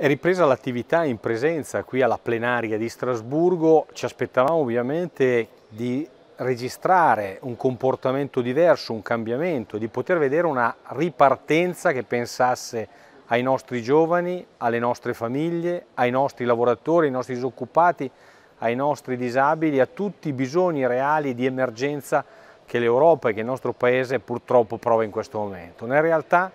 È ripresa l'attività in presenza qui alla plenaria di Strasburgo, ci aspettavamo ovviamente di registrare un comportamento diverso, un cambiamento, di poter vedere una ripartenza che pensasse ai nostri giovani, alle nostre famiglie, ai nostri lavoratori, ai nostri disoccupati, ai nostri disabili, a tutti i bisogni reali di emergenza che l'Europa e che il nostro Paese purtroppo prova in questo momento. Nella realtà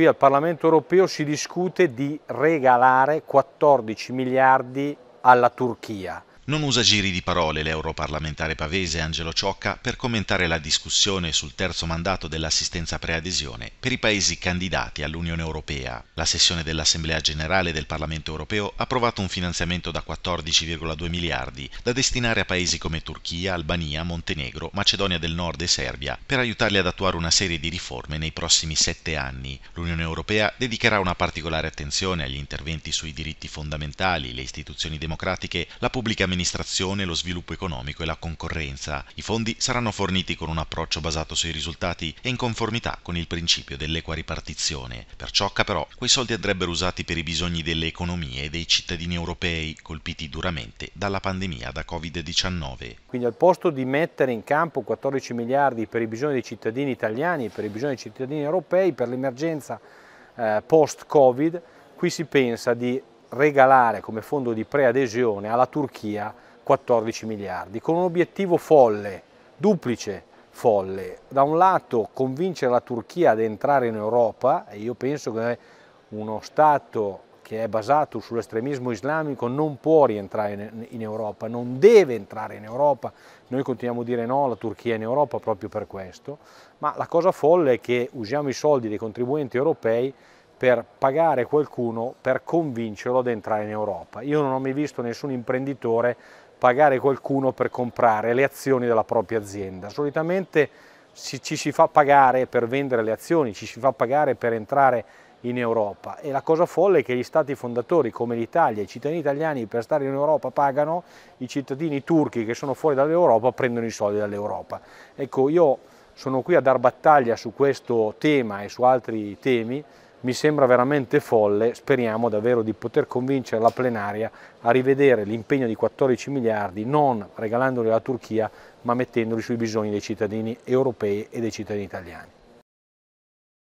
qui al Parlamento europeo si discute di regalare 14 miliardi alla Turchia. Non usa giri di parole l'europarlamentare pavese Angelo Ciocca per commentare la discussione sul terzo mandato dell'assistenza preadesione per i paesi candidati all'Unione Europea. La sessione dell'Assemblea Generale del Parlamento Europeo ha approvato un finanziamento da 14,2 miliardi da destinare a paesi come Turchia, Albania, Montenegro, Macedonia del Nord e Serbia per aiutarli ad attuare una serie di riforme nei prossimi sette anni. L'Unione Europea dedicherà una particolare attenzione agli interventi sui diritti fondamentali, le istituzioni democratiche, la pubblica amministrazione l'amministrazione, lo sviluppo economico e la concorrenza. I fondi saranno forniti con un approccio basato sui risultati e in conformità con il principio dell'equa ripartizione. Per Ciocca però quei soldi andrebbero usati per i bisogni delle economie e dei cittadini europei colpiti duramente dalla pandemia da Covid-19. Quindi al posto di mettere in campo 14 miliardi per i bisogni dei cittadini italiani, e per i bisogni dei cittadini europei, per l'emergenza eh, post-Covid, qui si pensa di regalare come fondo di preadesione alla Turchia 14 miliardi, con un obiettivo folle, duplice folle. Da un lato convincere la Turchia ad entrare in Europa, e io penso che uno Stato che è basato sull'estremismo islamico non può rientrare in Europa, non deve entrare in Europa. Noi continuiamo a dire no la Turchia è in Europa proprio per questo, ma la cosa folle è che usiamo i soldi dei contribuenti europei per pagare qualcuno per convincerlo ad entrare in Europa. Io non ho mai visto nessun imprenditore pagare qualcuno per comprare le azioni della propria azienda. Solitamente ci si fa pagare per vendere le azioni, ci si fa pagare per entrare in Europa e la cosa folle è che gli stati fondatori come l'Italia, i cittadini italiani per stare in Europa pagano, i cittadini turchi che sono fuori dall'Europa prendono i soldi dall'Europa. Ecco, io sono qui a dar battaglia su questo tema e su altri temi mi sembra veramente folle, speriamo davvero di poter convincere la plenaria a rivedere l'impegno di 14 miliardi non regalandoli alla Turchia ma mettendoli sui bisogni dei cittadini europei e dei cittadini italiani.